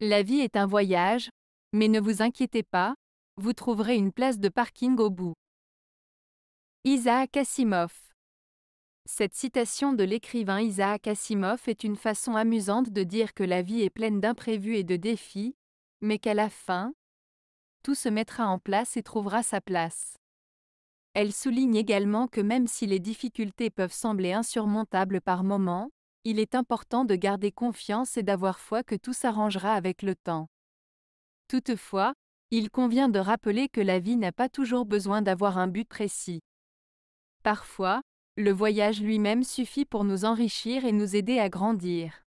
La vie est un voyage, mais ne vous inquiétez pas, vous trouverez une place de parking au bout. Isaac Asimov Cette citation de l'écrivain Isaac Asimov est une façon amusante de dire que la vie est pleine d'imprévus et de défis, mais qu'à la fin, tout se mettra en place et trouvera sa place. Elle souligne également que même si les difficultés peuvent sembler insurmontables par moments, il est important de garder confiance et d'avoir foi que tout s'arrangera avec le temps. Toutefois, il convient de rappeler que la vie n'a pas toujours besoin d'avoir un but précis. Parfois, le voyage lui-même suffit pour nous enrichir et nous aider à grandir.